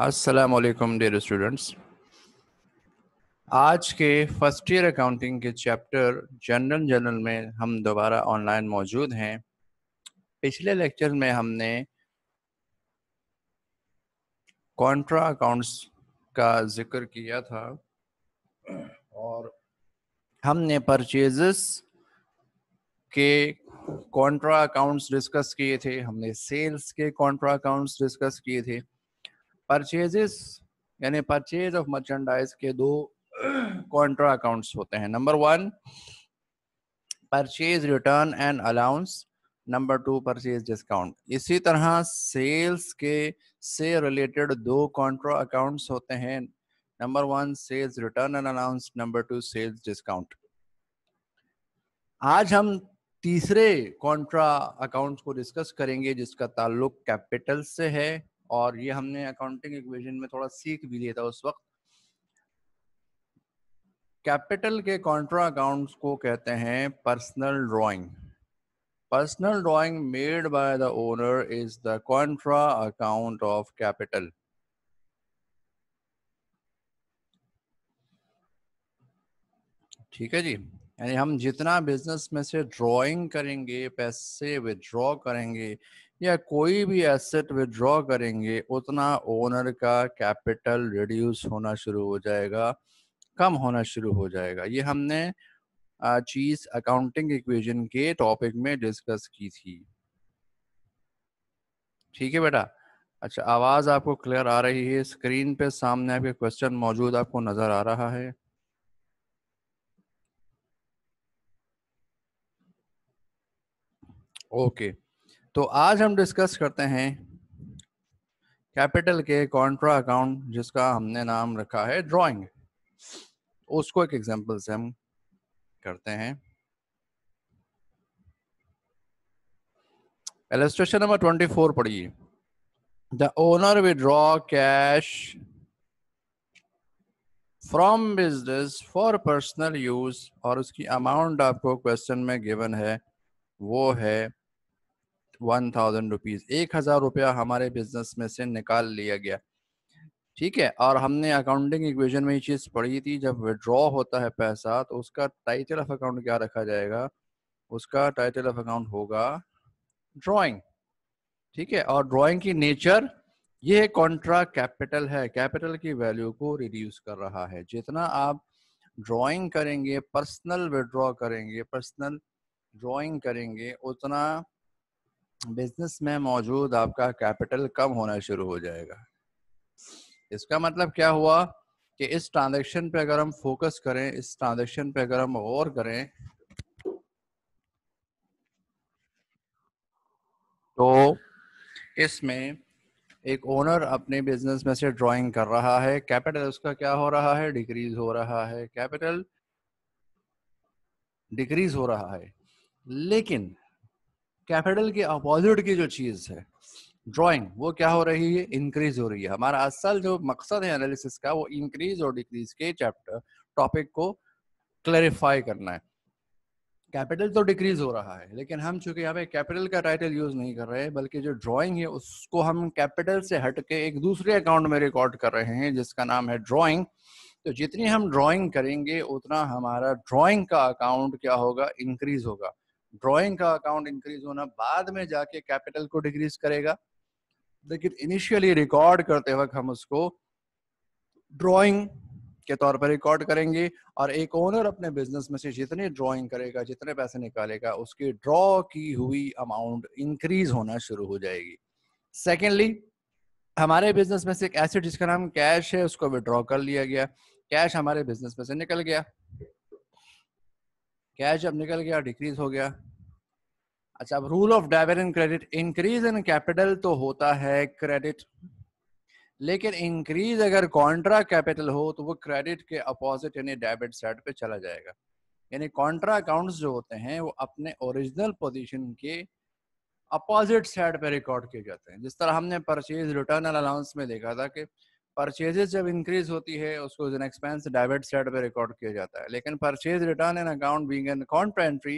अस्सलाम वालेकुम dear students आज के फर्स्ट ईयर अकाउंटिंग के चैप्टर जनरल जनरल में हम दोबारा ऑनलाइन मौजूद हैं पिछले लेक्चर में हमने कॉन्ट्रा अकाउंट्स का जिक्र किया था और हमने परचेजेस के कॉन्ट्रा अकाउंट्स डिस्कस किए थे हमने सेल्स के कॉन्ट्रा अकाउंट्स डिस्कस किए थे परचेजेस यानी परचेज ऑफ मर्चेंडाइज के दो कॉन्ट्रा अकाउंट्स होते हैं number one purchase return and allowance number two purchase discount इसी तरह सेल्स के से रिलेटेड दो कॉन्ट्रा अकाउंट्स होते हैं number one sales return and allowance number two sales discount आज हम तीसरे कॉन्ट्रा अकाउंट को डिस्कस करेंगे जिसका ताल्लुक कैपिटल से है और ये हमने अकाउंटिंग इक्वेशन में थोड़ा सीख भी लिया था उस वक्त कैपिटल के कॉन्ट्रा अकाउंट्स को कहते हैं personal drawing personal drawing made by the owner is the contra account of capital ठीक है जी यानी हम जितना बिजनेस में से ड्राइंग करेंगे पैसे विदड्रॉ करेंगे या कोई भी एसेट विद्रॉ करेंगे उतना ओनर का कैपिटल रिड्यूस होना शुरू हो जाएगा कम होना शुरू हो जाएगा ये हमने चीज अकाउंटिंग इक्वेशन के टॉपिक में डिस्कस की थी ठीक है बेटा अच्छा आवाज आपको क्लियर आ रही है स्क्रीन पे सामने आपके क्वेश्चन मौजूद आपको नजर आ रहा है ओके okay. तो आज हम डिस्कस करते हैं कैपिटल के कॉन्ट्रा अकाउंट जिसका हमने नाम रखा है ड्राइंग उसको एक एग्जांपल से हम करते हैं एलिस्ट्रेशन नंबर ट्वेंटी फोर पढ़िए the owner withdraw cash from business for personal use और उसकी अमाउंट आपको क्वेश्चन में गिवन है वो है वन थाउजेंड रुपीज एक हजार रुपया हमारे बिजनेस में से निकाल लिया गया ठीक है और हमने अकाउंटिंग इक्वेशन में ये चीज पढ़ी थी जब विड्रॉ होता है पैसा तो उसका टाइटल ऑफ अकाउंट क्या रखा जाएगा उसका टाइटल ऑफ अकाउंट होगा ड्रॉइंग ठीक है और ड्रॉइंग की नेचर ये कॉन्ट्रा कैपिटल है कैपिटल की वैल्यू को रिड्यूस कर रहा है जितना आप ड्रॉइंग करेंगे पर्सनल विड्रॉ करेंगे पर्सनल ड्रॉइंग करेंगे उतना बिजनेस में मौजूद आपका कैपिटल कम होना शुरू हो जाएगा इसका मतलब क्या हुआ कि इस ट्रांजेक्शन पे अगर हम फोकस करें इस ट्रांजेक्शन पे अगर हम गौर करें तो इसमें एक ओनर अपने बिजनेस में से ड्राइंग कर रहा है कैपिटल उसका क्या हो रहा है डिक्रीज हो रहा है कैपिटल डिक्रीज हो रहा है लेकिन कैपिटल के अपोजिट की जो चीज है ड्राइंग वो क्या हो रही है इंक्रीज हो रही है हमारा असल जो मकसद है एनालिसिस का वो इंक्रीज और डिक्रीज के चैप्टर टॉपिक को क्लैरिफाई करना है कैपिटल तो डिक्रीज हो रहा है लेकिन हम चूंकि यहाँ पे कैपिटल का टाइटल यूज नहीं कर रहे हैं बल्कि जो ड्राइंग है उसको हम कैपिटल से हट के एक दूसरे अकाउंट में रिकॉर्ड कर रहे हैं जिसका नाम है ड्रॉइंग तो जितनी हम ड्रॉइंग करेंगे उतना हमारा ड्रॉइंग का अकाउंट क्या होगा इंक्रीज होगा ड्रॉइंग का अकाउंट इंक्रीज होना बाद में जाके कैपिटल को डिक्रीज करेगा लेकिन इनिशियली रिकॉर्ड करते वक्त हम उसको ड्रॉइंग के तौर पर रिकॉर्ड करेंगे और एक ओनर अपने बिजनेस में से जितने ड्रॉइंग करेगा जितने पैसे निकालेगा उसके ड्रॉ की हुई अमाउंट इंक्रीज होना शुरू हो जाएगी सेकेंडली हमारे बिजनेस में से एक एसेट जिसका नाम कैश है उसको विड्रॉ कर लिया गया कैश हमारे बिजनेस में से निकल गया कैश जब निकल गया डिक्रीज हो गया अच्छा अब rule of debit and credit increase in capital तो होता है क्रेडिट लेकिन इंक्रीज अगर कॉन्ट्रा कैपिटल हो तो वो क्रेडिट के अपोजिट यानी डेबिट साइड पे चला जाएगा यानी कॉन्ट्रा अकाउंट्स जो होते हैं वो अपने ओरिजिनल पोजीशन के अपोजिट साइड पे रिकॉर्ड किए जाते हैं जिस तरह हमने परचेज रिटर्न अलाउंस में देखा था कि परचेजेस जब इंक्रीज होती है उसको as an expense debit side पे रिकॉर्ड किया जाता है लेकिन purchase return an account being an contra entry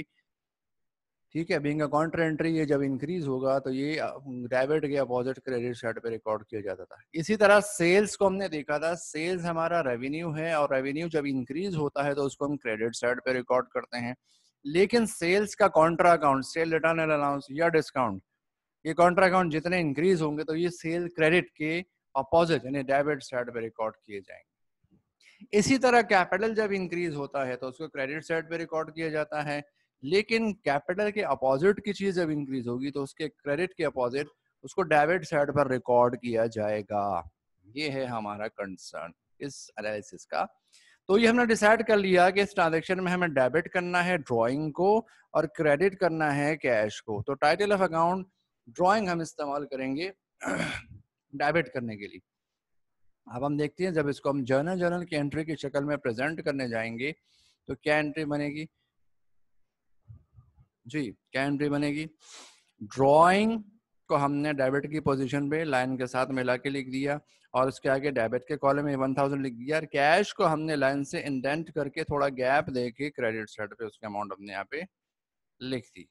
ठीक है बीइंग अ कॉन्ट्रा एंट्री ये जब इंक्रीज होगा तो ये डेबिट के अपोजिट क्रेडिट साइड पे रिकॉर्ड किया जाता था इसी तरह सेल्स को हमने देखा था सेल्स हमारा रेवेन्यू है और रेवेन्यू जब इंक्रीज होता है तो उसको हम क्रेडिट साइड पे रिकॉर्ड करते हैं लेकिन सेल्स का contra account sale return and allowance या डिस्काउंट ये कॉन्ट्रा अकाउंट जितने इंक्रीज होंगे तो ये सेल क्रेडिट के अपोजिट यानी डेबिट साइड पे रिकॉर्ड किए जाएंगे इसी तरह कैपिटल जब इंक्रीज होता है तो उसको क्रेडिट साइड पे रिकॉर्ड किया जाता है लेकिन कैपिटल के अपोजिट की चीज जब इंक्रीज होगी तो उसके क्रेडिट के अपोजिट उसको डेबिट साइड पर रिकॉर्ड किया जाएगा ये है हमारा कंसर्न इस एनालिसिस का तो ये हमने डिसाइड कर लिया कि इस ट्रांजेक्शन में हमें डेबिट करना है ड्रॉइंग को और क्रेडिट करना है कैश को तो टाइटल ऑफ अकाउंट ड्रॉइंग हम इस्तेमाल करेंगे डायबेट करने के लिए अब हम देखते हैं जब इसको हम जर्नल जर्नल की एंट्री की शक्ल में प्रेजेंट करने जाएंगे तो क्या एंट्री बनेगी जी क्या एंट्री बनेगी ड्रॉइंग को हमने डायबिट की पोजीशन पे लाइन के साथ मिला के लिख दिया और उसके आगे डेबिट के कॉलम में वन थाउजेंड लिख दिया और कैश को हमने लाइन से इंडेंट करके थोड़ा गैप देके क्रेडिट साइड पे उसके अमाउंट हमने यहाँ पे लिख दी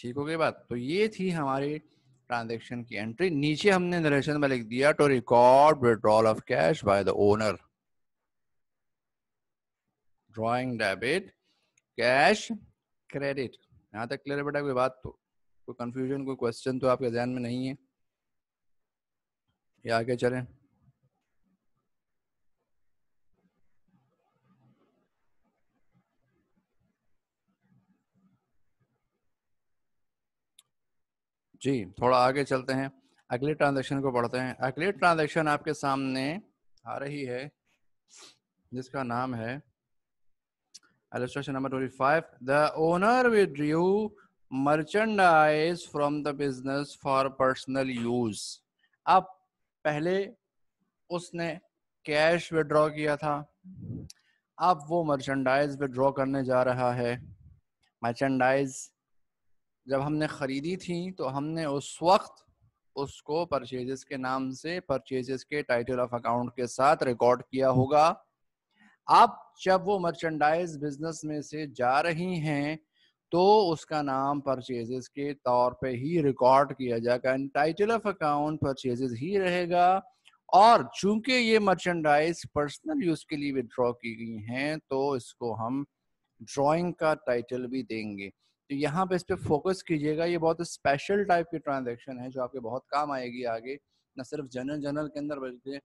ठीक हो गई बात तो ये थी हमारी ट्रांजेक्शन की एंट्री नीचे हमने नरेशन में लिख दिया to record withdrawal of cash by the owner drawing debit cash credit यहाँ तक क्लियर बेटा कोई बात तो कोई कंफ्यूजन कोई क्वेश्चन तो आपके जहन में नहीं है ये आगे चलें जी थोड़ा आगे चलते हैं अगले ट्रांजेक्शन को पढ़ते हैं अगले ट्रांजेक्शन आपके सामने आ रही है जिसका नाम है number the owner the owner withdrew merchandise from the business अब पहले उसने कैश विड्रॉ किया था अब वो मर्चेंडाइज विड्रॉ करने जा रहा है मर्चेंडाइज जब हमने ख़रीदी थी तो हमने उस वक्त उसको परचेजेस के नाम से परचेजेस के टाइटल ऑफ अकाउंट के साथ रिकॉर्ड किया होगा अब जब वो मर्चेंडाइज बिजनेस में से जा रही हैं तो उसका नाम परचेजेस के तौर पे ही रिकॉर्ड किया जाएगा टाइटल ऑफ अकाउंट परचेजेस ही रहेगा और चूंकि ये मर्चेंडाइज पर्सनल यूज के लिए विद्रॉ की गई हैं तो इसको हम ड्राइंग का टाइटल भी देंगे तो यहाँ पे इस पर फोकस कीजिएगा ये बहुत स्पेशल टाइप की ट्रांजेक्शन है जो आपके बहुत काम आएगी आगे न सिर्फ जनरल जनरल के अंदर बल्कि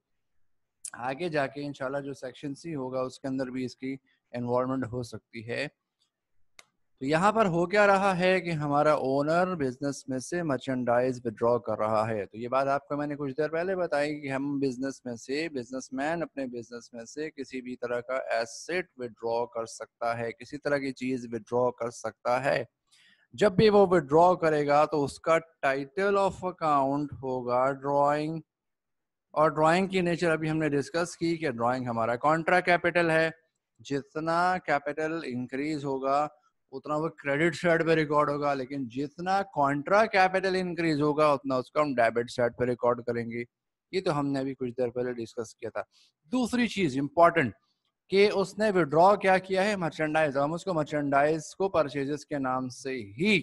आगे जाके इनशाला जो सेक्शन सी होगा उसके अंदर भी इसकी इन्वॉल्वमेंट हो सकती है तो यहाँ पर हो क्या रहा है कि हमारा ओनर बिजनेस में से मर्चेंडाइज विद्रॉ कर रहा है तो ये बात आपको मैंने कुछ देर पहले बताई कि हम बिजनेस में से बिजनेसमैन अपने बिजनेस में से किसी भी तरह का एसेट विद्रॉ कर सकता है किसी तरह की चीज विद्रॉ कर सकता है जब भी वो विड्रॉ करेगा तो उसका टाइटल ऑफ अकाउंट होगा ड्राइंग और ड्राइंग की नेचर अभी हमने डिस्कस की कि ड्राइंग हमारा कॉन्ट्रा कैपिटल है जितना कैपिटल इंक्रीज होगा उतना वो क्रेडिट साइड पे रिकॉर्ड होगा लेकिन जितना कॉन्ट्रा कैपिटल इंक्रीज होगा उतना उसका हम डेबिट साइड पे रिकॉर्ड करेंगे ये तो हमने अभी कुछ देर पहले डिस्कस किया था दूसरी चीज इंपॉर्टेंट कि उसने विड्रॉ क्या किया है मर्चेंडाइज हम उसको मर्चेंडाइज को परचेजेस के नाम से ही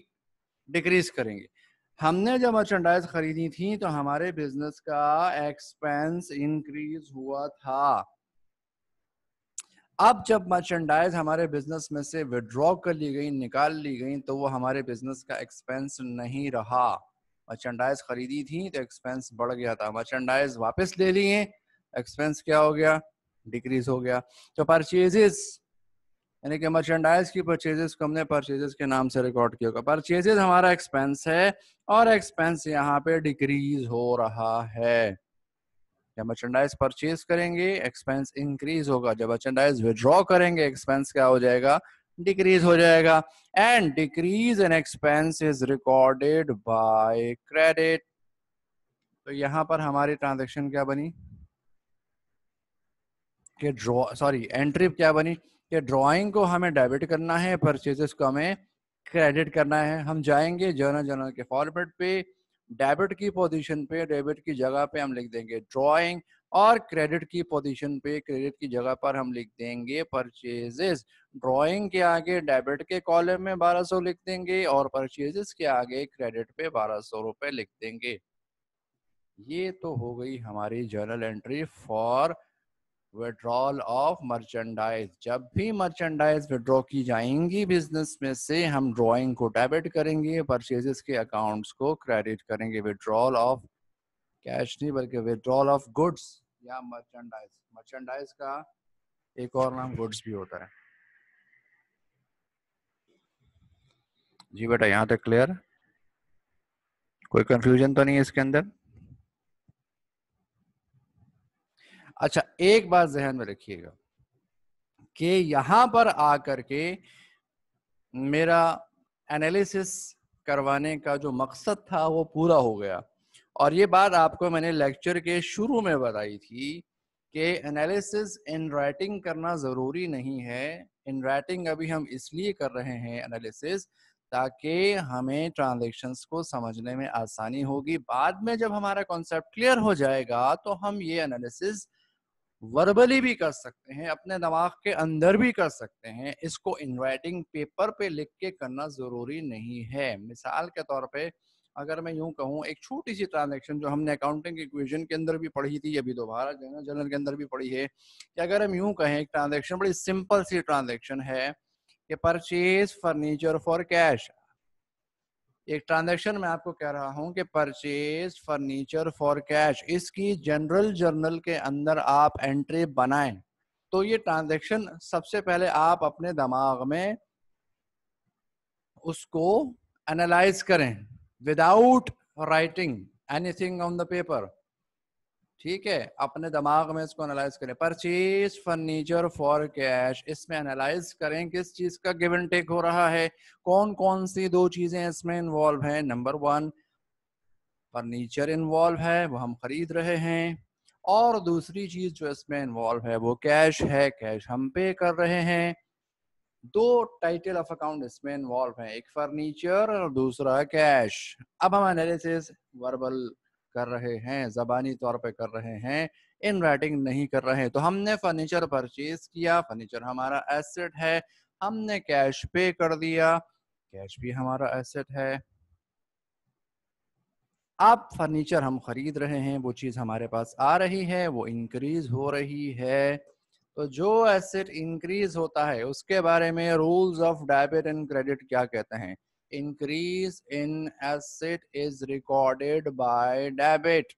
डिक्रीज करेंगे हमने जब मर्चेंडाइज खरीदी थी तो हमारे बिजनेस का एक्सपेंस इंक्रीज हुआ था अब जब मर्चेंडाइज हमारे बिजनेस में से विड्रॉ कर ली गई निकाल ली गई तो वो हमारे बिजनेस का एक्सपेंस नहीं रहा मर्चेंडाइज खरीदी थी तो एक्सपेंस बढ़ गया था मर्चेंडाइज वापस ले लिए एक्सपेंस क्या हो गया डिक्रीज हो गया तो परचेजेस यानी कि मर्चेंडाइज की परचेजेस को हमने परचेजेस के नाम से रिकॉर्ड किया होगा परचेजेस हमारा एक्सपेंस है और एक्सपेंस यहाँ पे डिक्रीज हो रहा है जब मर्चेंडाइज परचेज करेंगे एक्सपेंस इंक्रीज होगा जब मर्चेंडाइज विद्रॉ करेंगे एक्सपेंस क्या हो जाएगा डिक्रीज हो जाएगा and decrease in expense is recorded by credit तो यहां पर हमारी ट्रांजेक्शन क्या बनी कि ड्रॉ सॉरी एंट्री क्या बनी कि ड्राइंग को हमें डेबिट करना है परचेजेस को हमें क्रेडिट करना है हम जाएंगे जर्नल जर्नल के फॉर्मेट पे डेबिट की पोजीशन पे डेबिट की जगह पे हम लिख देंगे ड्राइंग और क्रेडिट की पोजीशन पे क्रेडिट की जगह पर हम लिख देंगे परचेजेस ड्राइंग के आगे डेबिट के कॉलम में 1200 लिख देंगे और परचेजेस के आगे क्रेडिट पे 1200 रुपए लिख देंगे ये तो हो गई हमारी journal entry for withdrawal of merchandise जब भी मर्चेंडाइज विड्रॉ की जाएंगी बिजनेस में से हम ड्रॉइंग को डेबिट करेंगे परचेजेस के अकाउंट्स को क्रेडिट करेंगे विड्रॉल ऑफ कैश नहीं बल्कि विड्रॉल ऑफ गुड्स या मर्चेंडाइज मर्चेंडाइज का एक और नाम गुड्स भी होता है जी बेटा यहाँ तक क्लियर कोई कंफ्यूजन तो नहीं है इसके अंदर अच्छा एक बात जहन में रखिएगा कि यहां पर आकर के मेरा एनालिसिस करवाने का जो मकसद था वो पूरा हो गया और ये बात आपको मैंने लेक्चर के शुरू में बताई थी कि एनालिसिस इन राइटिंग करना ज़रूरी नहीं है इन राइटिंग अभी हम इसलिए कर रहे हैं एनालिसिस ताकि हमें ट्रांजेक्शन को समझने में आसानी होगी बाद में जब हमारा कॉन्सेप्ट क्लियर हो जाएगा तो हम ये एनालिसिस वर्बली भी कर सकते हैं अपने दिमाग के अंदर भी कर सकते हैं इसको इन राइटिंग पेपर पे लिख के करना ज़रूरी नहीं है मिसाल के तौर पे अगर मैं यूं कहूं एक छोटी सी ट्रांजेक्शन जो हमने अकाउंटिंग इक्वेशन के अंदर भी पढ़ी थी अभी दोबारा जनरल के अंदर भी पढ़ी है कि अगर हम यूं कहें एक ट्रांजेक्शन बड़ी सिंपल सी ट्रांजेक्शन है कि परचेज फर्नीचर फॉर कैश एक ट्रांजैक्शन में आपको कह रहा हूं कि परचेज फर्नीचर फॉर कैश इसकी जनरल जर्नल के अंदर आप एंट्री बनाएं तो ये ट्रांजैक्शन सबसे पहले आप अपने दिमाग में उसको एनालाइज करें without writing anything on the paper ठीक है अपने दिमाग में इसको एनालाइज करें परचेज फर्नीचर फॉर कैश इसमें एनालाइज करें किस चीज का गिव एंड टेक हो रहा है कौन कौन सी दो चीजें इसमें इन्वॉल्व हैं नंबर वन फर्नीचर इन्वॉल्व है वो हम खरीद रहे हैं और दूसरी चीज जो इसमें इन्वॉल्व है वो कैश है कैश हम पे कर रहे हैं दो टाइटल ऑफ अकाउंट इसमें इन्वॉल्व है एक फर्नीचर और दूसरा कैश अब हम एनालिसिस वर्बल कर रहे हैं ज़बानी तौर पे कर रहे हैं इन राइटिंग नहीं कर रहे हैं तो हमने फर्नीचर परचेज किया फर्नीचर हमारा एसेट है हमने कैश पे कर दिया कैश भी हमारा एसेट है अब फर्नीचर हम खरीद रहे हैं वो चीज़ हमारे पास आ रही है वो इंक्रीज हो रही है तो जो एसेट इंक्रीज होता है उसके बारे में rules of debit and credit क्या कहते हैं increase in asset is recorded by debit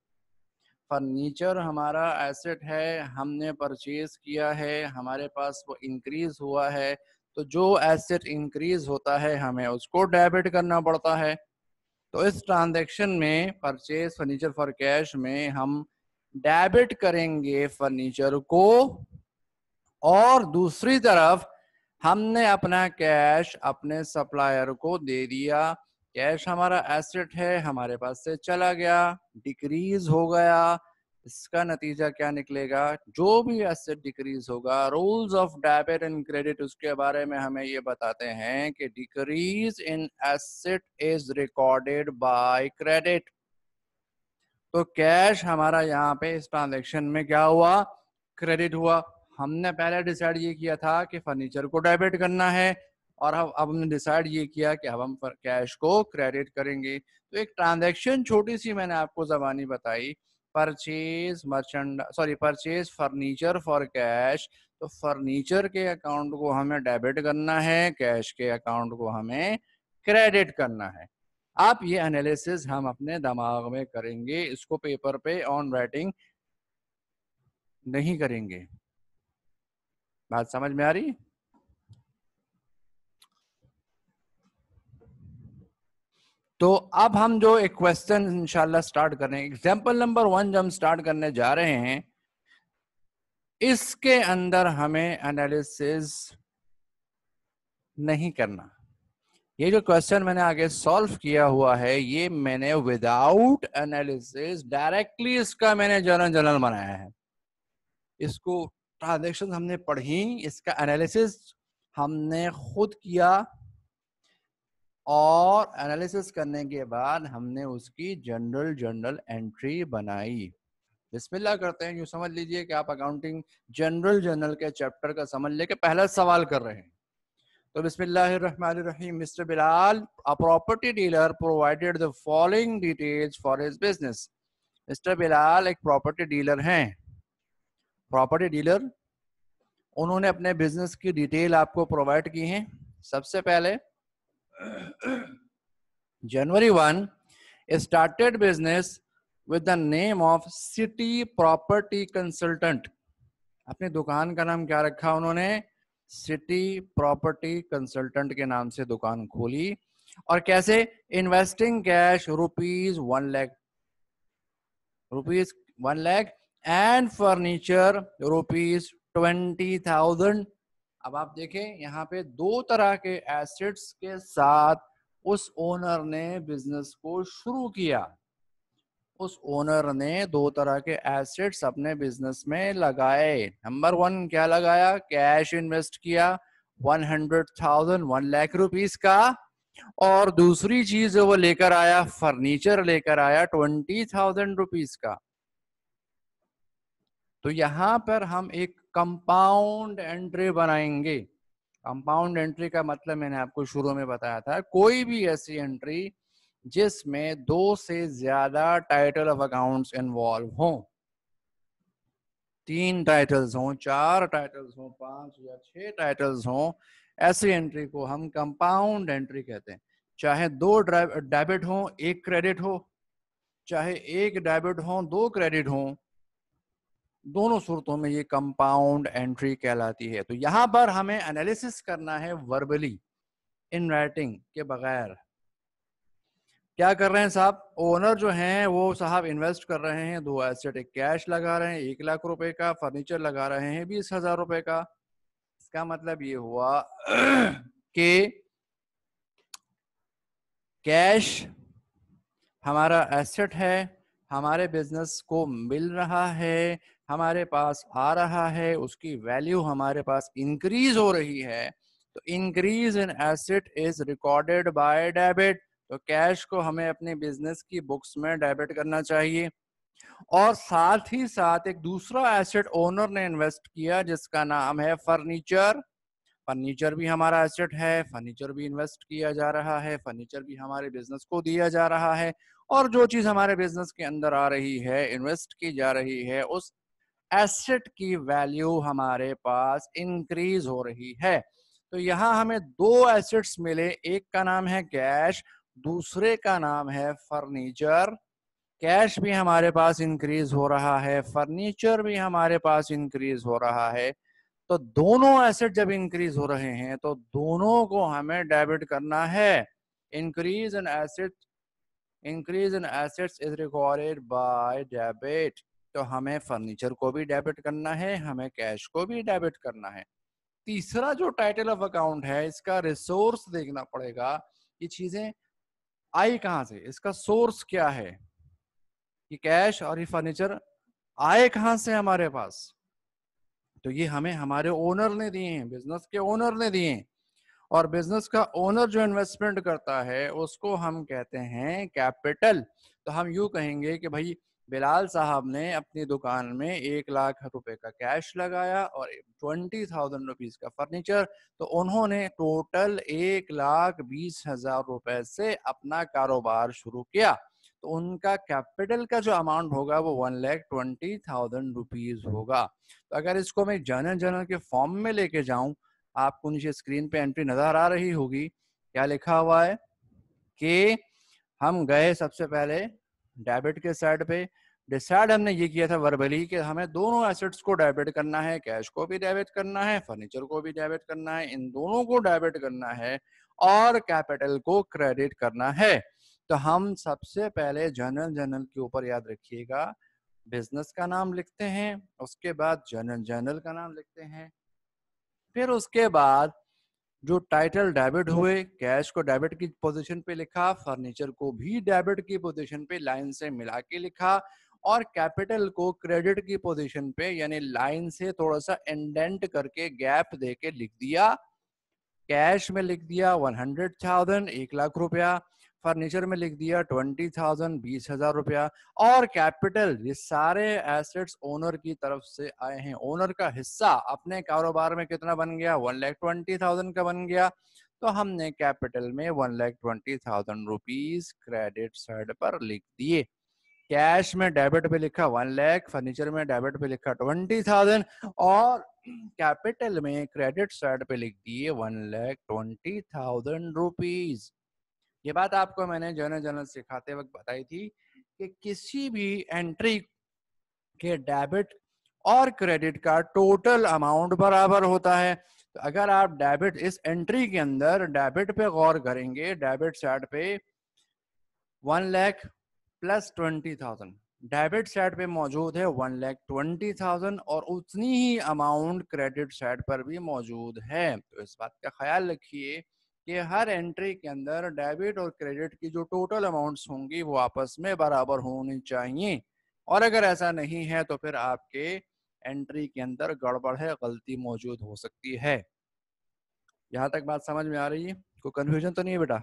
furniture हमारा एसेट है हमने परचेज किया है हमारे पास वो इंक्रीज हुआ है तो जो एसेट इंक्रीज होता है हमें उसको डेबिट करना पड़ता है तो इस ट्रांजेक्शन में परचेज फर्नीचर फॉर कैश में हम डेबिट करेंगे फर्नीचर को और दूसरी तरफ हमने अपना कैश अपने सप्लायर को दे दिया कैश हमारा एसेट है हमारे पास से चला गया डिक्रीज हो गया इसका नतीजा क्या निकलेगा जो भी एसेट डिक्रीज होगा rules of debit and credit उसके बारे में हमें ये बताते हैं कि decrease in asset is recorded by credit तो कैश हमारा यहाँ पे इस ट्रांजेक्शन में क्या हुआ क्रेडिट हुआ हमने पहले डिसाइड ये किया था कि फर्नीचर को डेबिट करना है और हम अब हमने डिसाइड ये किया कि अब हम कैश को क्रेडिट करेंगे तो एक ट्रांजैक्शन छोटी सी मैंने आपको जबानी बताई purchase merchandise sorry purchase furniture for cash तो फर्नीचर के अकाउंट को हमें डेबिट करना है कैश के अकाउंट को हमें क्रेडिट करना है आप ये एनालिसिस हम अपने दिमाग में करेंगे इसको पेपर पे ऑन राइटिंग नहीं करेंगे बात समझ में आ रही तो अब हम जो एक क्वेश्चन इंशाल्लाह स्टार्ट करें एग्जाम्पल नंबर वन जो हम स्टार्ट करने जा रहे हैं इसके अंदर हमें एनालिसिस नहीं करना ये जो क्वेश्चन मैंने आगे सॉल्व किया हुआ है ये मैंने विदाउट एनालिसिस डायरेक्टली इसका मैंने जनरल जनरल बनाया है इसको ट्रांजेक्शन हमने पढ़ी इसका एनालिसिस हमने खुद किया और एनालिसिस करने के बाद हमने उसकी जनरल जनरल एंट्री बनाई बिस्मिल्लाह करते हैं यू समझ लीजिए कि आप अकाउंटिंग जनरल जनरल के चैप्टर का समझ लेके पहला सवाल कर रहे हैं तो बिस्मिल्लाहिर्रहमानिर्रहीम mister Bilal a property dealer provided the following details for his business mister Bilal एक प्रॉपर्टी डीलर हैं प्रॉपर्टी डीलर उन्होंने अपने बिजनेस की डिटेल आपको प्रोवाइड की है सबसे पहले January one started business with the name of city property consultant अपनी दुकान का नाम क्या रखा उन्होंने सिटी प्रॉपर्टी कंसल्टेंट के नाम से दुकान खोली और कैसे investing cash rupees one lakh rupees one lakh and furniture rupees twenty thousand अब आप देखें यहाँ पे दो तरह के एसेट्स के साथ उस ओनर ने बिजनेस को शुरू किया उस ओनर ने दो तरह के एसेट्स अपने बिजनेस में लगाए नंबर वन क्या लगाया कैश इन्वेस्ट किया one hundred thousand one lakh rupees का और दूसरी चीज वो लेकर आया फर्नीचर लेकर आया ट्वेंटी थाउजेंड रुपीज का तो यहां पर हम एक कंपाउंड एंट्री बनाएंगे कंपाउंड एंट्री का मतलब मैंने आपको शुरू में बताया था कोई भी ऐसी एंट्री जिसमें दो से ज्यादा टाइटल ऑफ अकाउंट्स इन्वॉल्व हो तीन टाइटल्स हों चार टाइटल्स हों पांच या छह टाइटल्स हों ऐसी एंट्री को हम कंपाउंड एंट्री कहते हैं चाहे दो डेबिट हो एक क्रेडिट हो चाहे एक डेबिट हो दो क्रेडिट हो दोनों सूरतों में ये कंपाउंड एंट्री कहलाती है तो यहां पर हमें एनालिसिस करना है वर्बली इन राइटिंग के बगैर क्या कर रहे हैं साहब ओनर जो हैं वो साहब इन्वेस्ट कर रहे हैं दो एसेट एक कैश लगा रहे हैं एक लाख रुपए का फर्नीचर लगा रहे हैं बीस हजार रुपए का इसका मतलब ये हुआ कि कैश हमारा एसेट है हमारे बिजनेस को मिल रहा है हमारे पास आ रहा है उसकी वैल्यू हमारे पास इंक्रीज हो रही है तो increase in asset is recorded by debit तो कैश को हमें अपने बिजनेस की बुक्स में डेबिट करना चाहिए और साथ ही साथ एक दूसरा एसेट ओनर ने इन्वेस्ट किया जिसका नाम है फर्नीचर फर्नीचर भी हमारा एसेट है फर्नीचर भी इन्वेस्ट किया जा रहा है फर्नीचर भी हमारे बिजनेस को दिया जा रहा है और जो चीज हमारे बिजनेस के अंदर आ रही है इन्वेस्ट की जा रही है उस एसेट की वैल्यू हमारे पास इंक्रीज हो रही है तो यहाँ हमें दो एसेट्स मिले एक का नाम है कैश दूसरे का नाम है फर्नीचर कैश भी हमारे पास इंक्रीज हो रहा है फर्नीचर भी हमारे पास इंक्रीज हो रहा है तो दोनों एसेट जब इंक्रीज हो रहे हैं तो दोनों को हमें डेबिट करना है increase in asset increase in assets is required by debit तो हमें फर्नीचर को भी डेबिट करना है हमें कैश को भी डेबिट करना है तीसरा जो टाइटल ऑफ अकाउंट है इसका रिसोर्स देखना पड़ेगा ये चीजें आई कहां से इसका सोर्स क्या है ये कैश और ये फर्नीचर आए कहां से हमारे पास तो ये हमें हमारे ओनर ने दिए हैं बिजनेस के ओनर ने दिए और बिजनेस का ओनर जो इन्वेस्टमेंट करता है उसको हम कहते हैं कैपिटल तो हम यू कहेंगे कि भाई बिलाल साहब ने अपनी दुकान में एक लाख रुपए का कैश लगाया और ट्वेंटी थाउजेंड रुपीज का फर्नीचर तो उन्होंने टोटल एक लाख बीस हजार रुपए से अपना कारोबार शुरू किया तो उनका कैपिटल का जो अमाउंट होगा वो one lakh twenty thousand rupees होगा तो अगर इसको मैं जनरल जनरल के फॉर्म में लेके जाऊं आपको नीचे स्क्रीन पे एंट्री नजर आ रही होगी क्या लिखा हुआ है कि हम गए सबसे पहले डेबिट के साइड पे डिसाइड हमने ये किया था वर्बली कि हमें दोनों एसेट्स को डेबिट करना है कैश को भी डेबिट करना है फर्नीचर को भी डेबिट करना है इन दोनों को डेबिट करना है और कैपिटल को क्रेडिट करना है तो हम सबसे पहले जनरल जनरल के ऊपर याद रखिएगा बिजनेस का नाम लिखते हैं उसके बाद जनरल जनरल का नाम लिखते हैं फिर उसके बाद जो टाइटल डेबिट हम्म। हुए कैश को डेबिट की पोजीशन पे लिखा फर्नीचर को भी डेबिट की पोजीशन पे लाइन से मिला के लिखा और कैपिटल को क्रेडिट की पोजीशन पे यानी लाइन से थोड़ा सा इंडेंट करके गैप दे के लिख दिया कैश में लिख दिया वन हंड्रेड थाउजेंड एक लाख रुपया फर्नीचर में लिख दिया ट्वेंटी थाउजेंड बीस हजार रुपया और कैपिटल ये सारे एसेट्स ओनर की तरफ से आए हैं ओनर का हिस्सा अपने कारोबार में कितना बन गया वन लैख ट्वेंटी थाउजेंड का बन गया तो हमने कैपिटल में one lakh twenty thousand rupees credit side पर लिख दिए कैश में डेबिट पे लिखा वन लैख फर्नीचर में डेबिट पे लिखा ट्वेंटी थाउजेंड और कैपिटल में क्रेडिट साइड पे लिख दिए one lakh twenty thousand rupees ये बात आपको मैंने जर्नल जर्नल सिखाते वक्त बताई थी कि किसी भी एंट्री के डेबिट और क्रेडिट का टोटल अमाउंट बराबर होता है तो अगर आप डेबिट इस एंट्री के अंदर डेबिट पे गौर करेंगे डेबिट साइड पे one lakh plus twenty thousand debit side पे मौजूद है वन लैख ट्वेंटी थाउजेंड और उतनी ही अमाउंट क्रेडिट साइड पर भी मौजूद है तो इस बात का ख्याल रखिए कि हर एंट्री के अंदर डेबिट और क्रेडिट की जो टोटल अमाउंट्स होंगी वो आपस में बराबर होनी चाहिए और अगर ऐसा नहीं है तो फिर आपके एंट्री के अंदर गड़बड़ है गलती मौजूद हो सकती है यहां तक बात समझ में आ रही है कोई कंफ्यूजन तो नहीं है बेटा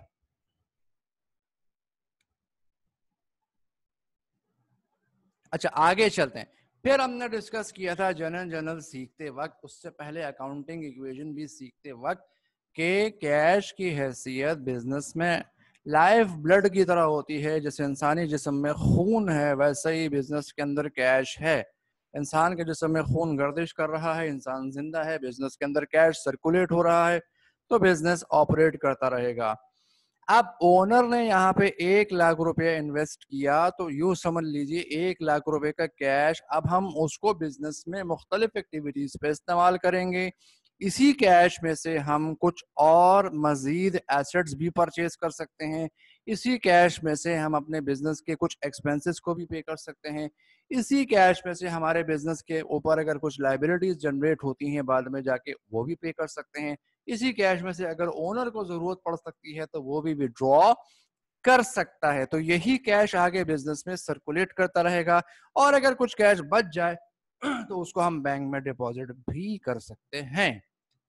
अच्छा आगे चलते हैं फिर हमने डिस्कस किया था जनरल जनरल सीखते वक्त उससे पहले अकाउंटिंग इक्वेशन भी सीखते वक्त कि कैश की हैसियत बिजनेस में लाइफ ब्लड की तरह होती है जैसे इंसानी जिसम में खून है वैसे ही बिजनेस के अंदर कैश है इंसान के जिसम में खून गर्दिश कर रहा है इंसान जिंदा है बिजनेस के अंदर कैश सर्कुलेट हो रहा है तो बिजनेस ऑपरेट करता रहेगा अब ओनर ने यहाँ पे एक लाख रुपया इन्वेस्ट किया तो यू समझ लीजिए एक लाख रुपए का कैश अब हम उसको बिजनेस में मुख्तलिफ एक्टिविटीज पे इस्तेमाल करेंगे इसी कैश में से हम कुछ और मजीद एसेट्स भी परचेज कर सकते हैं इसी कैश में से हम अपने बिजनेस के कुछ एक्सपेंसेस को भी पे कर सकते हैं इसी कैश में से हमारे बिजनेस के ऊपर अगर कुछ लाइबिलिटीज जनरेट होती हैं बाद में जाके वो भी पे कर सकते हैं इसी कैश में से अगर ओनर को जरूरत पड़ सकती है तो वो भी विड्रॉ कर सकता है तो यही कैश आगे बिजनेस में सर्कुलेट करता रहेगा और अगर कुछ कैश बच जाए तो उसको हम बैंक में डिपॉजिट भी कर सकते हैं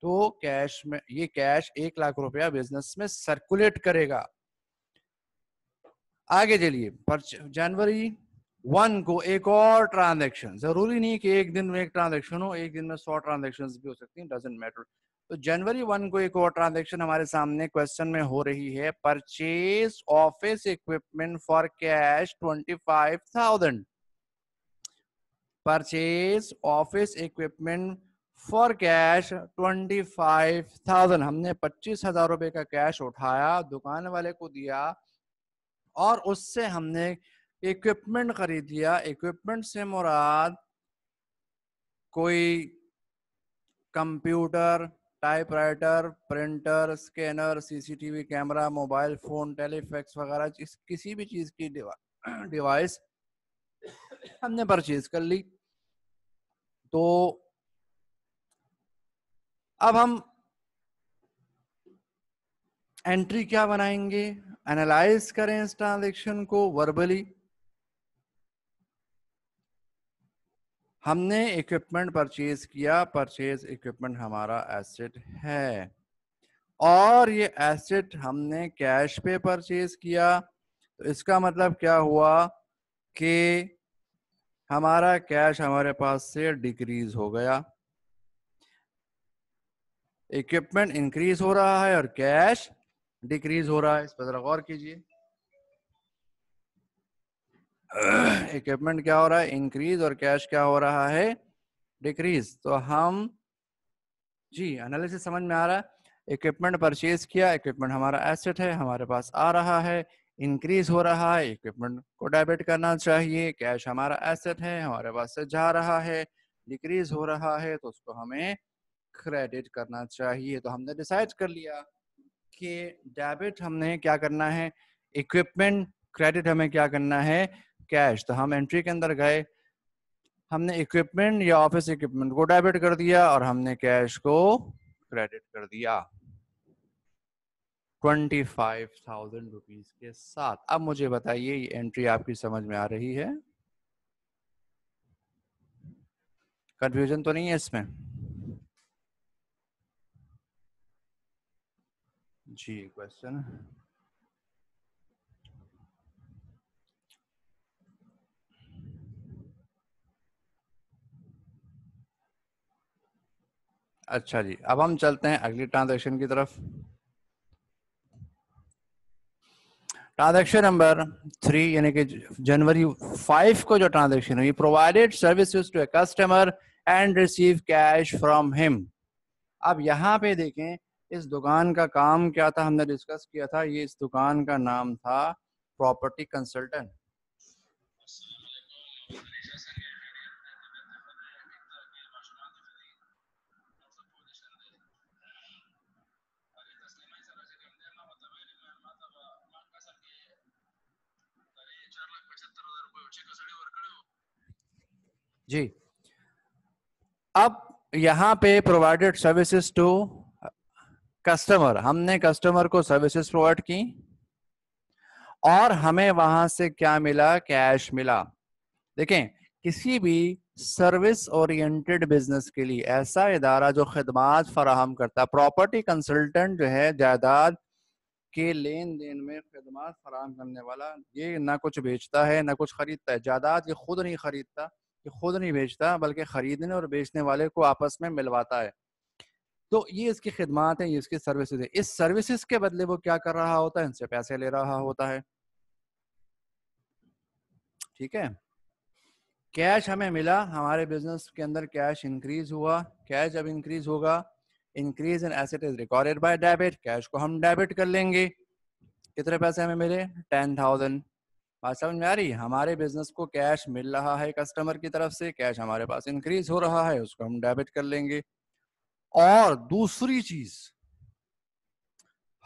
तो कैश में ये कैश एक लाख रुपया बिजनेस में सर्कुलेट करेगा आगे चलिए जनवरी वन को एक और ट्रांजेक्शन जरूरी नहीं कि एक दिन में एक ट्रांजेक्शन हो एक दिन में सौ ट्रांजेक्शन भी हो सकती है डजेंट मैटर तो जनवरी वन को एक और ट्रांजेक्शन हमारे सामने क्वेश्चन में हो रही है purchase office equipment for cash twenty five thousand purchase office equipment for cash twenty five thousand हमने पच्चीस हजार रुपए का कैश उठाया दुकान वाले को दिया और उससे हमने इक्विपमेंट खरीद लिया इक्विपमेंट से मुराद कोई computer typewriter printer scanner CCTV camera mobile phone telefax वगैरह किसी भी चीज़ की डिवाइस हमने परचेज कर ली तो अब हम एंट्री क्या बनाएंगे एनालाइज करें इस ट्रांजेक्शन को वर्बली हमने इक्विपमेंट परचेज किया परचेज इक्विपमेंट हमारा एसेट है और ये एसेट हमने कैश पे परचेज किया तो इसका मतलब क्या हुआ कि हमारा कैश हमारे पास से डिक्रीज हो गया इक्विपमेंट इंक्रीज हो रहा है और कैश डिक्रीज हो रहा है इस पर जरा गौर कीजिए इक्विपमेंट क्या हो रहा है इंक्रीज और कैश क्या हो रहा है डिक्रीज तो हम जी एनालिसिस समझ में आ रहा है इक्विपमेंट परचेज किया इक्विपमेंट हमारा एसेट है हमारे पास आ रहा है इंक्रीज हो रहा है इक्विपमेंट को डेबिट करना चाहिए कैश हमारा एसेट है हमारे पास से जा रहा है डिक्रीज हो रहा है तो उसको हमें क्रेडिट करना चाहिए तो हमने डिसाइड कर लिया कि डेबिट हमने क्या करना है इक्विपमेंट क्रेडिट हमें क्या करना है कैश तो हम एंट्री के अंदर गए हमने इक्विपमेंट या ऑफिस इक्विपमेंट को डेबिट कर दिया और हमने कैश को क्रेडिट कर दिया ट्वेंटी फाइव थाउजेंड रुपीज के साथ अब मुझे बताइए ये एंट्री आपकी समझ में आ रही है कंफ्यूजन तो नहीं है इसमें जी क्वेश्चन अच्छा जी अब हम चलते हैं अगली ट्रांजेक्शन की तरफ ट्रांजेक्शन नंबर थ्री यानी कि जनवरी फाइव को जो ट्रांजेक्शन हुई provided services to a customer and receive cash from him अब यहां पे देखें इस दुकान का काम क्या था हमने डिस्कस किया था ये इस दुकान का नाम था प्रॉपर्टी कंसल्टेंट जी अब यहां पे प्रोवाइडेड सर्विसेज टू कस्टमर हमने कस्टमर को सर्विसेज प्रोवाइड की और हमें वहां से क्या मिला कैश मिला देखें किसी भी सर्विस ओरिएंटेड बिजनेस के लिए ऐसा इदारा जो खदमात फराहम करता है प्रॉपर्टी कंसल्टेंट जो है जायदाद के लेन देन में खदमात फराहम करने वाला ये ना कुछ बेचता है ना कुछ खरीदता है जायदाद ये खुद नहीं खरीदता ये खुद नहीं बेचता बल्कि खरीदने और बेचने वाले को आपस में मिलवाता है तो ये इसकी खिदमत है ये इसकी सर्विसेज है इस सर्विसेज के बदले वो क्या कर रहा होता है इनसे पैसे ले रहा होता है ठीक है कैश हमें मिला हमारे बिजनेस के अंदर कैश इंक्रीज हुआ कैश जब इंक्रीज होगा increase in asset is recorded by debit cash को हम डेबिट कर लेंगे कितने पैसे हमें मिले टेन थाउजेंड बात समझ में आ रही हमारे बिजनेस को कैश मिल रहा है कस्टमर की तरफ से कैश हमारे पास इंक्रीज हो रहा है उसको हम डेबिट कर लेंगे और दूसरी चीज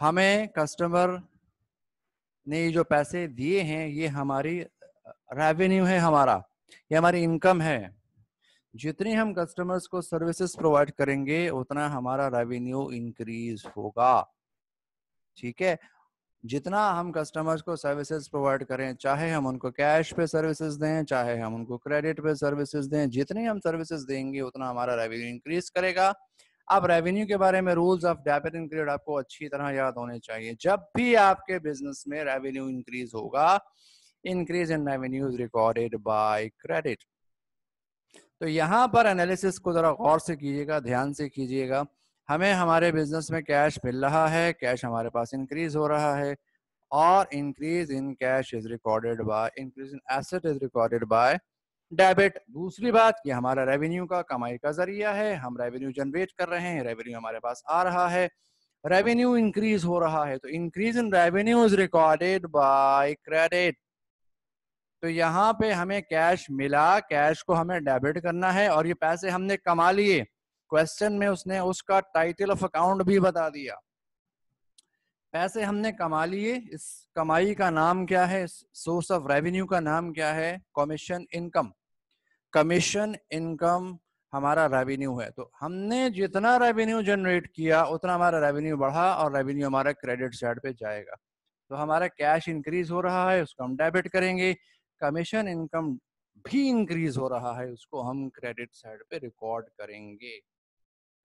हमें कस्टमर ने ये जो पैसे दिए हैं ये हमारी रेवेन्यू है हमारा ये हमारी इनकम है जितनी हम कस्टमर्स को सर्विसेज प्रोवाइड करेंगे उतना हमारा रेवेन्यू इंक्रीज होगा ठीक है जितना हम कस्टमर्स को सर्विसेज प्रोवाइड करें चाहे हम उनको कैश पे सर्विसेज दें चाहे हम उनको क्रेडिट पे सर्विसेज दें जितनी हम सर्विसेज देंगे उतना हमारा रेवेन्यू इंक्रीज करेगा अब रेवेन्यू के बारे में rules of debit and credit आपको अच्छी तरह याद होने चाहिए जब भी आपके बिजनेस में रेवेन्यू इंक्रीज होगा increase in revenue recorded by credit तो यहाँ पर एनालिसिस को जरा गौर से कीजिएगा ध्यान से कीजिएगा हमें हमारे बिजनेस में कैश मिल रहा है कैश हमारे पास इंक्रीज हो रहा है और increase in cash is recorded by increase in asset is recorded by debit दूसरी बात ये हमारा रेवेन्यू का कमाई का जरिया है हम रेवेन्यू जनरेट कर रहे हैं रेवेन्यू हमारे पास आ रहा है रेवेन्यू इंक्रीज हो रहा है तो increase in revenue is recorded by credit तो यहाँ पे हमें कैश मिला कैश को हमें डेबिट करना है और ये पैसे हमने कमा लिए क्वेश्चन में उसने उसका टाइटल ऑफ अकाउंट भी बता दिया पैसे हमने कमा लिए इस कमाई का नाम क्या है सोर्स ऑफ रेवेन्यू का नाम क्या है कमीशन इनकम कमीशन इनकम हमारा रेवेन्यू है तो हमने जितना रेवेन्यू जनरेट किया उतना हमारा रेवेन्यू बढ़ा और रेवेन्यू हमारा क्रेडिट साइड पे जाएगा तो हमारा कैश इंक्रीज हो रहा है उसको हम डेबिट करेंगे कमीशन इनकम भी इंक्रीज हो रहा है उसको हम क्रेडिट साइड पे रिकॉर्ड करेंगे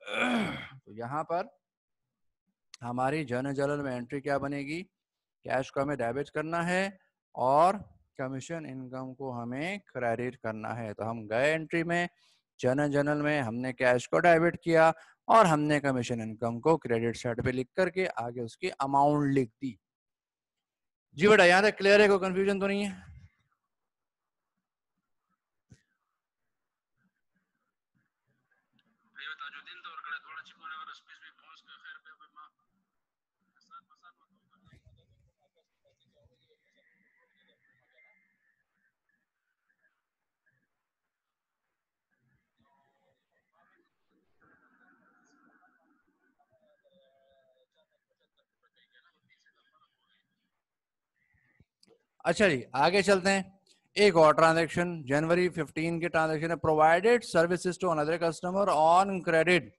तो यहाँ पर हमारी जन जनरल में एंट्री क्या बनेगी कैश को हमें डेबिट करना है और कमीशन इनकम को हमें क्रेडिट करना है तो हम गए एंट्री में जन जनरल में हमने कैश को डेबिट किया और हमने कमीशन इनकम को क्रेडिट साइड पे लिख करके आगे उसकी अमाउंट लिख दी जी बेटा यहाँ तक क्लियर है कोई कंफ्यूजन तो नहीं है अच्छा जी आगे चलते हैं एक और ट्रांजेक्शन जनवरी 15 के ट्रांजेक्शन है provided services to another customer on credit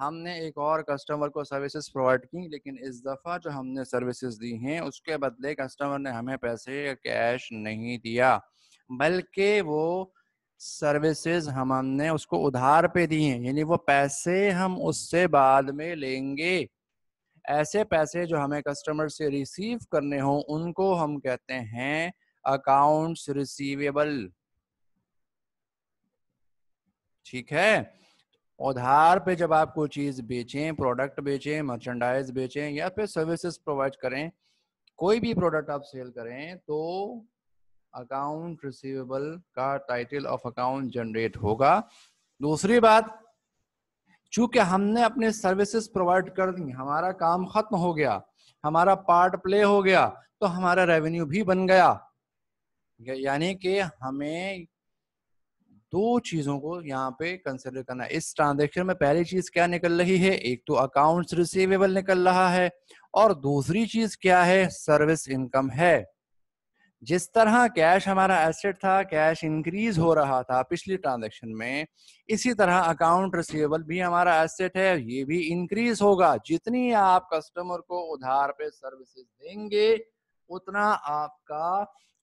हमने एक और कस्टमर को सर्विसेज प्रोवाइड की लेकिन इस दफ़ा जो हमने सर्विसेज दी हैं उसके बदले कस्टमर ने हमें पैसे या कैश नहीं दिया बल्कि वो सर्विसेज हम हमने उसको उधार पे दी हैं यानी वो पैसे हम उससे बाद में लेंगे ऐसे पैसे जो हमें कस्टमर से रिसीव करने हों उनको हम कहते हैं अकाउंट्स रिसीवेबल ठीक है उधार पे जब आप कोई चीज बेचें प्रोडक्ट बेचें मर्चेंडाइज बेचें या फिर सर्विसेज प्रोवाइड करें कोई भी प्रोडक्ट आप सेल करें तो अकाउंट रिसीवेबल का टाइटल ऑफ अकाउंट जनरेट होगा दूसरी बात चूंकि हमने अपने सर्विसेज प्रोवाइड कर दी हमारा काम खत्म हो गया हमारा पार्ट प्ले हो गया तो हमारा रेवेन्यू भी बन गया यानी कि हमें दो चीजों को यहाँ पे कंसिडर करना इस ट्रांजेक्शन में पहली चीज क्या निकल रही है एक तो अकाउंट्स रिसीवेबल निकल रहा है और दूसरी चीज क्या है सर्विस इनकम है जिस तरह कैश हमारा एसेट था कैश इंक्रीज हो रहा था पिछली ट्रांजेक्शन में इसी तरह अकाउंट रिसीवेबल भी हमारा एसेट है ये भी इंक्रीज होगा जितनी आप कस्टमर को उधार पे सर्विसेज देंगे उतना आपका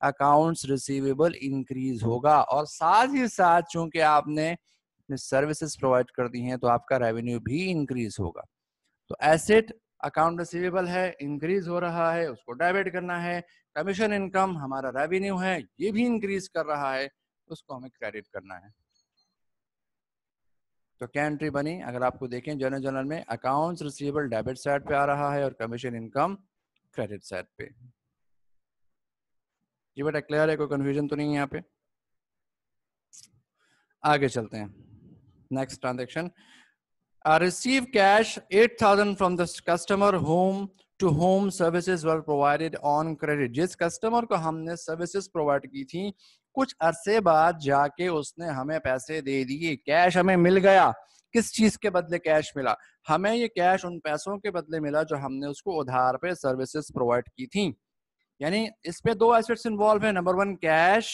अकाउंट्स रिसीवेबल इंक्रीज होगा और साथ ही साथ चूंकि आपने सर्विसेज प्रोवाइड कर दी हैं तो आपका रेवेन्यू भी इंक्रीज होगा तो एसेट अकाउंट रिसीवेबल है इंक्रीज हो रहा है उसको डेबिट करना है कमीशन इनकम हमारा रेवेन्यू है ये भी इंक्रीज कर रहा है उसको हमें क्रेडिट करना है तो क्या एंट्री बनी अगर आपको देखें जनरल जनरल में अकाउंट्स रिसीवेबल डेबिट साइड पे आ रहा है और कमीशन इनकम क्रेडिट साइड पे जी बेटा क्लियर है कोई कंफ्यूजन तो नहीं है यहाँ पे आगे चलते हैं next transaction receive cash eight thousand from the customer home to home services were provided on credit जिस कस्टमर को हमने सर्विसेज प्रोवाइड की थी कुछ अरसे बाद जाके उसने हमें पैसे दे दिए कैश हमें मिल गया किस चीज के बदले कैश मिला हमें ये कैश उन पैसों के बदले मिला जो हमने उसको उधार पे सर्विसेज प्रोवाइड की थी यानी इसमें दो एसेट्स इन्वॉल्व है नंबर वन कैश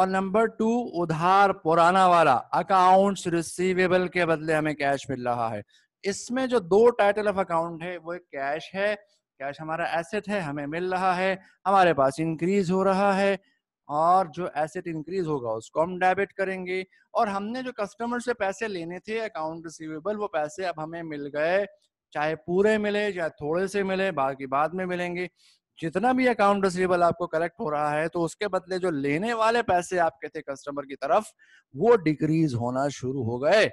और नंबर टू उधार पुराना वाला अकाउंट्स रिसीवेबल के बदले हमें कैश मिल रहा है इसमें जो दो टाइटल ऑफ अकाउंट है वो कैश है कैश हमारा एसेट है हमें मिल रहा है हमारे पास इंक्रीज हो रहा है और जो एसेट इंक्रीज होगा उसको हम डेबिट करेंगे और हमने जो कस्टमर से पैसे लेने थे अकाउंट रिसीवेबल वो पैसे अब हमें मिल गए चाहे पूरे मिले चाहे थोड़े से मिले बाकी बाद में मिलेंगे जितना भी अकाउंट रिसीवेबल आपको कलेक्ट हो रहा है तो उसके बदले जो लेने वाले पैसे आपके थे कस्टमर की तरफ वो डिक्रीज होना शुरू हो गए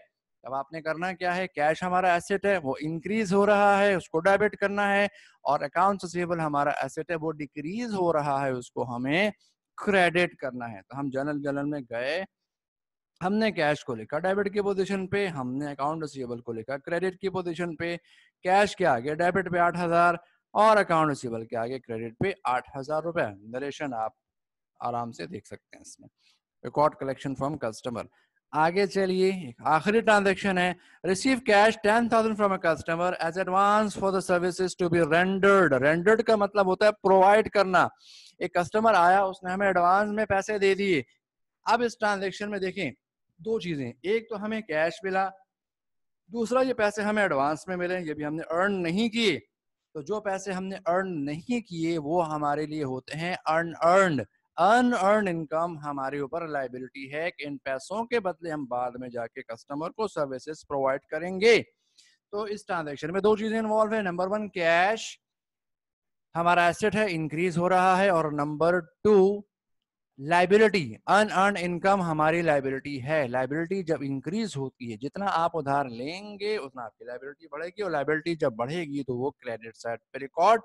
अब आपने करना क्या है कैश हमारा एसेट है वो इंक्रीज हो रहा है उसको डेबिट करना है और अकाउंट रिसीवेबल हमारा एसेट है वो डिक्रीज हो रहा है उसको हमें क्रेडिट करना है तो हम जनरल जनरल में गए हमने कैश को लिखा डेबिट की पोजीशन पे हमने अकाउंट रिसीवेबल को लिखा क्रेडिट की पोजीशन पे कैश के आगे डेबिट पे आठ हजार और अकाउंट रिसीवल के आगे क्रेडिट पे आठ हजार रुपए नरेशन आप आराम से देख सकते हैं इसमें रिकॉर्ड कलेक्शन फ्रॉम कस्टमर आगे चलिए आखिरी ट्रांजेक्शन है receive cash ten thousand from a customer as advance for the services to be rendered rendered का मतलब होता है प्रोवाइड करना एक कस्टमर आया उसने हमें एडवांस में पैसे दे दिए अब इस ट्रांजेक्शन में देखें दो चीजें एक तो हमें कैश मिला दूसरा ये पैसे हमें एडवांस में मिले ये भी हमने अर्न नहीं किए तो जो पैसे हमने अर्न नहीं किए वो हमारे लिए होते हैं earn earn earn earn income हमारे ऊपर लाइबिलिटी है कि इन पैसों के बदले हम बाद में जाके कस्टमर को सर्विसेज प्रोवाइड करेंगे तो इस ट्रांजेक्शन में दो चीजें इन्वॉल्व है नंबर वन कैश हमारा एसेट है इंक्रीज हो रहा है और number two liability unearned income हमारी लाइबिलिटी है लाइबिलिटी जब इंक्रीज होती है जितना आप उधार लेंगे उतना आपकी लाइबिलिटी बढ़ेगी और लाइबिलिटी जब बढ़ेगी तो वो क्रेडिट साइड पे रिकॉर्ड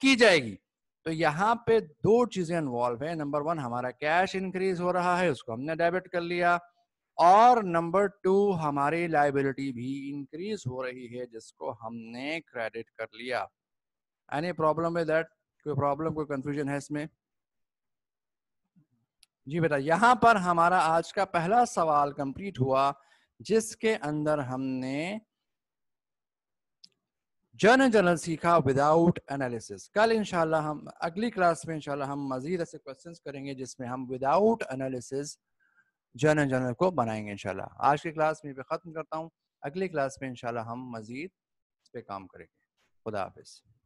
की जाएगी तो यहाँ पे दो चीजें इन्वॉल्व है नंबर वन हमारा कैश इंक्रीज हो रहा है उसको हमने डेबिट कर लिया और नंबर टू हमारी लाइबिलिटी भी इंक्रीज हो रही है जिसको हमने क्रेडिट कर लिया एनी प्रॉब्लम विद डेट कोई प्रॉब्लम कोई कंफ्यूजन है इसमें जी बेटा यहाँ पर हमारा आज का पहला सवाल कंप्लीट हुआ जिसके अंदर हमने जन जर्नल सीखा विदाउट एनालिसिस कल इंशाल्लाह हम अगली क्लास में इंशाल्लाह हम मजीद ऐसे क्वेश्चंस करेंगे जिसमें हम विदाउट एनालिसिस जन जर्नल को बनाएंगे इंशाल्लाह आज की क्लास में भी ख़त्म करता हूँ अगली क्लास में इंशाल्लाह हम मजीद इस पर काम करेंगे खुदा हाफिज़